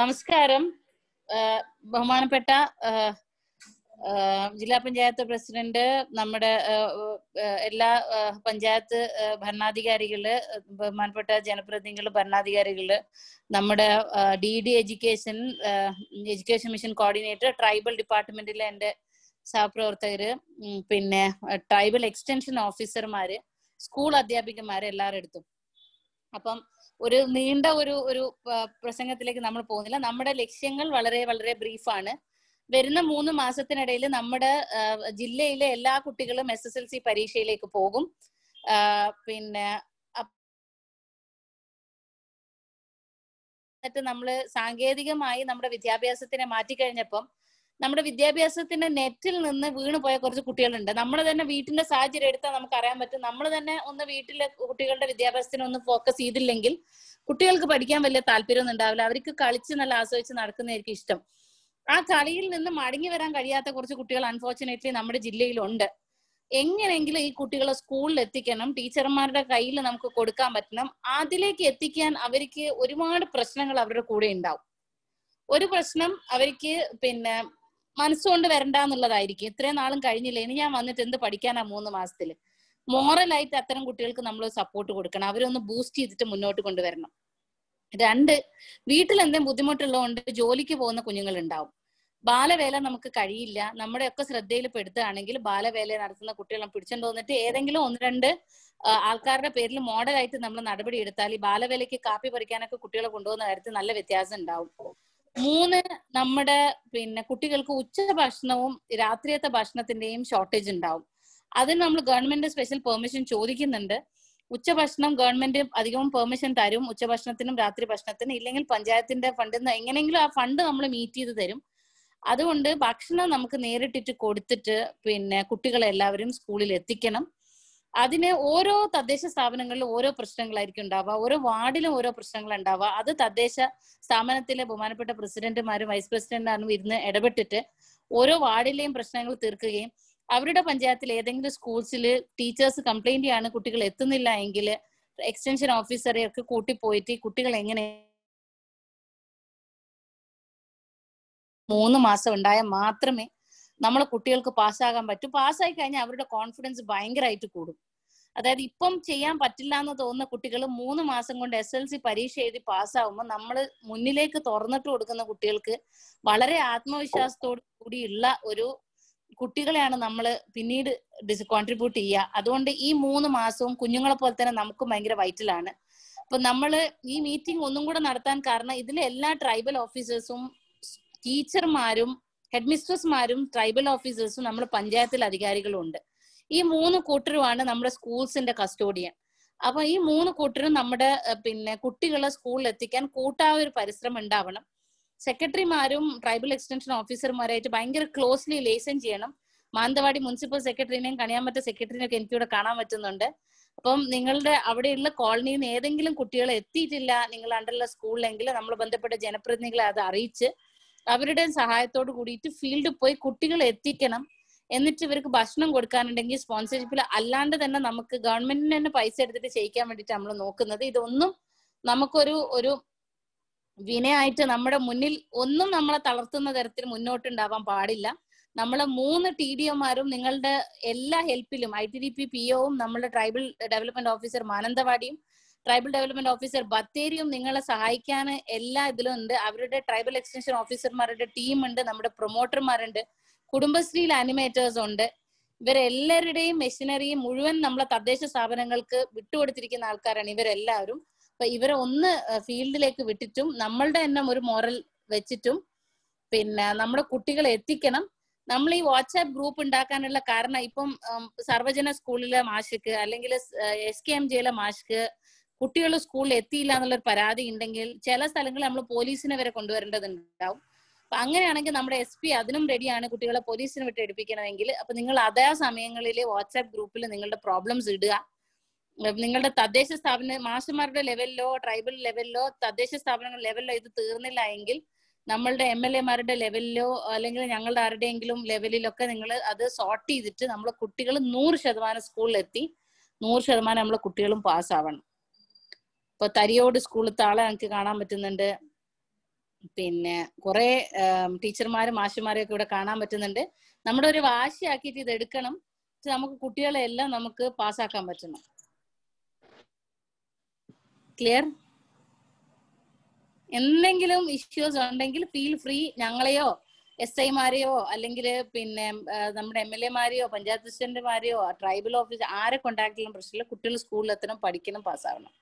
നമസ്കാരം ബഹുമാനപ്പെട്ട ജില്ലാ പഞ്ചായത്ത് പ്രസിഡന്റ് നമ്മുടെ എല്ലാ പഞ്ചായത്ത് ഭരണാധികാരികള് ബഹുമാനപ്പെട്ട ജനപ്രതിനിധികള് ഭരണാധികാരികള് നമ്മുടെ D D education education mission coordinator tribal ഡിപ്പാർട്ട്മെന്റിലെ എന്റെ സഹപ്രവർത്തകര് പിന്നെ ട്രൈബൽ എക്സ്റ്റൻഷൻ ഓഫീസർമാര് സ്കൂൾ അധ്യാപികമാര് എല്ലാവരുടെ അടുത്തും അപ്പം ഒരു നീണ്ട ഒരു ഒരു പ്രസംഗത്തിലേക്ക് നമ്മൾ പോകുന്നില്ല നമ്മുടെ ലക്ഷ്യങ്ങൾ വളരെ വളരെ ബ്രീഫാണ് വരുന്ന മൂന്ന് മാസത്തിനിടയിൽ നമ്മുടെ ജില്ലയിലെ എല്ലാ കുട്ടികളും എസ് എസ് എൽ സി പരീക്ഷയിലേക്ക് പോകും പിന്നെ എന്നിട്ട് നമ്മൾ സാങ്കേതികമായി നമ്മുടെ വിദ്യാഭ്യാസത്തിനെ മാറ്റിക്കഴിഞ്ഞപ്പം നമ്മുടെ വിദ്യാഭ്യാസത്തിന്റെ നെറ്റിൽ നിന്ന് വീണ് പോയ കുറച്ച് കുട്ടികളുണ്ട് നമ്മൾ തന്നെ വീട്ടിന്റെ സാഹചര്യം എടുത്താൽ നമുക്ക് അറിയാൻ പറ്റും നമ്മൾ തന്നെ ഒന്ന് വീട്ടിലെ കുട്ടികളുടെ വിദ്യാഭ്യാസത്തിന് ഒന്ന് ഫോക്കസ് ചെയ്തില്ലെങ്കിൽ കുട്ടികൾക്ക് പഠിക്കാൻ വലിയ താല്പര്യമൊന്നും ഉണ്ടാവില്ല അവർക്ക് കളിച്ച് നല്ല ആസ്വദിച്ച് നടക്കുന്നതായിരിക്കും ഇഷ്ടം ആ കളിയിൽ നിന്ന് മടങ്ങി വരാൻ കഴിയാത്ത കുറച്ച് കുട്ടികൾ അൺഫോർച്ചുനേറ്റ്ലി നമ്മുടെ ജില്ലയിലുണ്ട് എങ്ങനെയെങ്കിലും ഈ കുട്ടികളെ സ്കൂളിൽ എത്തിക്കണം ടീച്ചർമാരുടെ കയ്യിൽ നമുക്ക് കൊടുക്കാൻ പറ്റണം അതിലേക്ക് എത്തിക്കാൻ അവർക്ക് ഒരുപാട് പ്രശ്നങ്ങൾ അവരുടെ കൂടെ ഉണ്ടാവും ഒരു പ്രശ്നം അവർക്ക് പിന്നെ മനസ്സുകൊണ്ട് വരണ്ട എന്നുള്ളതായിരിക്കും ഇത്രയും നാളും കഴിഞ്ഞില്ല ഇനി ഞാൻ വന്നിട്ട് എന്ത് പഠിക്കാനാ മൂന്ന് മാസത്തില് മോറലായിട്ട് അത്തരം കുട്ടികൾക്ക് നമ്മൾ സപ്പോർട്ട് കൊടുക്കണം അവരൊന്ന് ബൂസ്റ്റ് ചെയ്തിട്ട് മുന്നോട്ട് കൊണ്ടുവരണം രണ്ട് വീട്ടിൽ എന്തെങ്കിലും ബുദ്ധിമുട്ടുള്ളതുകൊണ്ട് ജോലിക്ക് പോകുന്ന കുഞ്ഞുങ്ങൾ ഉണ്ടാവും ബാലവേല നമുക്ക് കഴിയില്ല നമ്മുടെ ഒക്കെ ശ്രദ്ധയിൽ പെടുത്തുകയാണെങ്കിൽ ബാലവേല നടത്തുന്ന കുട്ടികളെ പിടിച്ചോണ്ട് വന്നിട്ട് ഏതെങ്കിലും ഒന്ന് രണ്ട് ആൾക്കാരുടെ പേരിൽ മോഡലായിട്ട് നമ്മൾ നടപടി എടുത്താൽ ഈ ബാലവേലയ്ക്ക് കാപ്പി പറിക്കാനൊക്കെ കുട്ടികളെ കൊണ്ടുപോകുന്ന കാര്യത്തിൽ നല്ല വ്യത്യാസം ഉണ്ടാവും മൂന്ന് നമ്മുടെ പിന്നെ കുട്ടികൾക്ക് ഉച്ച ഭക്ഷണവും രാത്രിയത്തെ ഭക്ഷണത്തിന്റെയും ഷോർട്ടേജ് ഉണ്ടാവും അതിന് നമ്മൾ ഗവൺമെന്റ് സ്പെഷ്യൽ പെർമിഷൻ ചോദിക്കുന്നുണ്ട് ഉച്ചഭക്ഷണം ഗവൺമെന്റ് അധികവും പെർമിഷൻ തരും ഉച്ചഭക്ഷണത്തിനും രാത്രി ഭക്ഷണത്തിനും ഇല്ലെങ്കിൽ പഞ്ചായത്തിന്റെ ഫണ്ടിൽ നിന്ന് എങ്ങനെയെങ്കിലും ആ ഫണ്ട് നമ്മൾ മീറ്റ് ചെയ്ത് തരും അതുകൊണ്ട് ഭക്ഷണം നമുക്ക് നേരിട്ടിട്ട് കൊടുത്തിട്ട് പിന്നെ കുട്ടികളെ എല്ലാവരും സ്കൂളിൽ എത്തിക്കണം അതിന് ഓരോ തദ്ദേശ സ്ഥാപനങ്ങളിലും ഓരോ പ്രശ്നങ്ങളായിരിക്കും ഉണ്ടാവുക ഓരോ വാർഡിലും ഓരോ പ്രശ്നങ്ങൾ ഉണ്ടാവുക അത് തദ്ദേശ സ്ഥാപനത്തിലെ ബഹുമാനപ്പെട്ട പ്രസിഡന്റുമാരും വൈസ് പ്രസിഡന്റുമാരും ഇരുന്ന് ഇടപെട്ടിട്ട് ഓരോ വാർഡിലെയും പ്രശ്നങ്ങൾ തീർക്കുകയും അവരുടെ പഞ്ചായത്തിൽ ഏതെങ്കിലും സ്കൂൾസിൽ ടീച്ചേഴ്സ് കംപ്ലൈന്റ് ചെയ്യാണ് കുട്ടികൾ എത്തുന്നില്ല എങ്കിൽ എക്സ്റ്റൻഷൻ ഓഫീസറെയൊക്കെ കൂട്ടിപ്പോയിട്ട് കുട്ടികൾ എങ്ങനെ മൂന്ന് മാസം ഉണ്ടായാൽ മാത്രമേ നമ്മൾ കുട്ടികൾക്ക് പാസ്സാകാൻ പറ്റും പാസ്സായി കഴിഞ്ഞാൽ അവരുടെ കോൺഫിഡൻസ് ഭയങ്കരമായിട്ട് കൂടും അതായത് ഇപ്പം ചെയ്യാൻ പറ്റില്ല എന്ന് തോന്നുന്ന കുട്ടികൾ മൂന്ന് മാസം കൊണ്ട് എസ് എൽ സി പരീക്ഷ എഴുതി പാസ്സാവുമ്പോൾ നമ്മൾ മുന്നിലേക്ക് തുറന്നിട്ട് കൊടുക്കുന്ന കുട്ടികൾക്ക് വളരെ ആത്മവിശ്വാസത്തോടു കൂടിയുള്ള ഒരു കുട്ടികളെയാണ് നമ്മൾ പിന്നീട് ഡിസ് കോൺട്രിബ്യൂട്ട് ചെയ്യുക അതുകൊണ്ട് ഈ മൂന്ന് മാസവും കുഞ്ഞുങ്ങളെ പോലെ തന്നെ നമുക്കും ഭയങ്കര വൈറ്റലാണ് അപ്പൊ നമ്മൾ ഈ മീറ്റിംഗ് ഒന്നും കൂടെ നടത്താൻ കാരണം ഇതിലെ എല്ലാ ട്രൈബൽ ഓഫീസേഴ്സും ടീച്ചർമാരും ഹെഡ് മിസ്ട്രസ്മാരും ട്രൈബൽ ഓഫീസേഴ്സും നമ്മുടെ പഞ്ചായത്തിൽ അധികാരികളും ഉണ്ട് ഈ മൂന്ന് കൂട്ടരുമാണ് നമ്മുടെ സ്കൂൾസിന്റെ കസ്റ്റോഡിയൻ അപ്പൊ ഈ മൂന്ന് കൂട്ടരും നമ്മുടെ പിന്നെ കുട്ടികളെ സ്കൂളിൽ എത്തിക്കാൻ കൂട്ടായ ഒരു പരിശ്രമം ഉണ്ടാവണം സെക്രട്ടറിമാരും ട്രൈബൽ എക്സ്റ്റൻഷൻ ഓഫീസർമാരായിട്ട് ഭയങ്കര ക്ലോസ്ലി ലേസൺ ചെയ്യണം മാനന്തവാടി മുനിസിപ്പൽ സെക്രട്ടറിനെയും കണിയാമറ്റ സെക്രട്ടറിനെയും ഒക്കെ എനിക്കിവിടെ കാണാൻ പറ്റുന്നുണ്ട് അപ്പം നിങ്ങളുടെ അവിടെയുള്ള കോളനിയിൽ നിന്ന് ഏതെങ്കിലും കുട്ടികൾ എത്തിയിട്ടില്ല നിങ്ങൾ അണ്ടറുള്ള സ്കൂളിലെങ്കിൽ നമ്മൾ ബന്ധപ്പെട്ട ജനപ്രതിനിധികളെ അത് അറിയിച്ച് അവരുടെ സഹായത്തോട് കൂടിയിട്ട് ഫീൽഡിൽ പോയി കുട്ടികളെ എത്തിക്കണം എന്നിട്ട് ഇവർക്ക് ഭക്ഷണം കൊടുക്കാനുണ്ടെങ്കിൽ സ്പോൺസർഷിപ്പിൽ അല്ലാണ്ട് തന്നെ നമുക്ക് ഗവൺമെന്റിന് തന്നെ പൈസ എടുത്തിട്ട് ചെയ്യിക്കാൻ വേണ്ടിയിട്ട് നമ്മൾ നോക്കുന്നത് ഇതൊന്നും നമുക്കൊരു ഒരു വിനയായിട്ട് നമ്മുടെ മുന്നിൽ ഒന്നും നമ്മളെ തളർത്തുന്ന തരത്തിൽ മുന്നോട്ടുണ്ടാവാൻ പാടില്ല നമ്മളെ മൂന്ന് ടി ഡി ഒമാരും നിങ്ങളുടെ എല്ലാ ഹെൽപ്പിലും ഐ ടി ഡി പി പി ഒവും നമ്മുടെ ട്രൈബൽ ഡെവലപ്മെന്റ് ഓഫീസർ മാനന്തവാടിയും ട്രൈബൽ ഡെവലപ്മെന്റ് ഓഫീസർ ബത്തേരിയും നിങ്ങളെ സഹായിക്കാൻ എല്ലാ ഇതിലും ഉണ്ട് അവരുടെ ട്രൈബൽ എക്സ്റ്റൻഷൻ ഓഫീസർമാരുടെ ടീം ഉണ്ട് നമ്മുടെ പ്രൊമോട്ടർമാരുണ്ട് കുടുംബശ്രീയിൽ അനിമേറ്റേഴ്സ് ഉണ്ട് ഇവരെല്ലാവരുടെയും മെഷീനറി മുഴുവൻ നമ്മളെ തദ്ദേശ സ്ഥാപനങ്ങൾക്ക് വിട്ടുകൊടുത്തിരിക്കുന്ന ആൾക്കാരാണ് ഇവരെല്ലാവരും അപ്പൊ ഇവരെ ഒന്ന് ഫീൽഡിലേക്ക് വിട്ടിട്ടും നമ്മളുടെ തന്നെ ഒരു മോറൽ വെച്ചിട്ടും പിന്നെ നമ്മുടെ കുട്ടികളെ എത്തിക്കണം നമ്മൾ ഈ വാട്സാപ്പ് ഗ്രൂപ്പ് ഉണ്ടാക്കാനുള്ള കാരണം ഇപ്പം സർവജന സ്കൂളിലെ മാഷ്ക്ക് അല്ലെങ്കിൽ എസ് കെ എം ജിയിലെ മാഷ്ക്ക് കുട്ടികൾ സ്കൂളിൽ എത്തിയില്ല എന്നുള്ളൊരു പരാതി ഉണ്ടെങ്കിൽ ചില സ്ഥലങ്ങളിൽ നമ്മൾ പോലീസിനെ വരെ കൊണ്ടുവരേണ്ടതുണ്ടാവും അപ്പൊ അങ്ങനെയാണെങ്കിൽ നമ്മുടെ എസ് പി അതിനും റെഡിയാണ് കുട്ടികളെ പോലീസിന് വിട്ട് എടുപ്പിക്കണമെങ്കിൽ അപ്പൊ നിങ്ങൾ അതേ സമയങ്ങളിൽ വാട്സാപ്പ് ഗ്രൂപ്പിൽ നിങ്ങളുടെ പ്രോബ്ലംസ് ഇടുക നിങ്ങളുടെ തദ്ദേശ സ്ഥാപന മാസ്റ്റർമാരുടെ ലെവലിലോ ട്രൈബൽ ലെവലിലോ തദ്ദേശ സ്ഥാപനങ്ങൾ ലെവലിലോ ഇത് തീർന്നില്ല എങ്കിൽ നമ്മളുടെ എം എൽ മാരുടെ ലെവലിലോ അല്ലെങ്കിൽ ഞങ്ങളുടെ ആരുടെയെങ്കിലും ലെവലിലൊക്കെ നിങ്ങൾ അത് സോർട്ട് ചെയ്തിട്ട് നമ്മളെ കുട്ടികൾ നൂറ് ശതമാനം സ്കൂളിലെത്തി നൂറ് ശതമാനം നമ്മളെ കുട്ടികളും പാസ്സാവണം ഇപ്പൊ തരിയോട് സ്കൂളിലത്തെ ആളെ ഞങ്ങൾക്ക് കാണാൻ പറ്റുന്നുണ്ട് പിന്നെ കുറെ ടീച്ചർമാരും മാഷുമാരെയൊക്കെ ഇവിടെ കാണാൻ പറ്റുന്നുണ്ട് നമ്മുടെ ഒരു വാശിയാക്കിയിട്ട് ഇത് എടുക്കണം നമുക്ക് കുട്ടികളെ എല്ലാം നമുക്ക് പാസ്സാക്കാൻ പറ്റണം ക്ലിയർ എന്തെങ്കിലും ഇഷ്യൂസ് ഉണ്ടെങ്കിൽ ഫീൽ ഫ്രീ ഞങ്ങളെയോ എസ് ഐമാരെയോ അല്ലെങ്കിൽ പിന്നെ നമ്മുടെ എം എൽ മാരെയോ പഞ്ചായത്ത് പ്രസിഡന്റുമാരെയോ ട്രൈബൽ ഓഫീസർ ആരെ കോണ്ടാക്ട് ചെയ്യാൻ പ്രശ്നമില്ല കുട്ടികൾ സ്കൂളിൽ എത്തണം പഠിക്കണം പാസ്സാവണം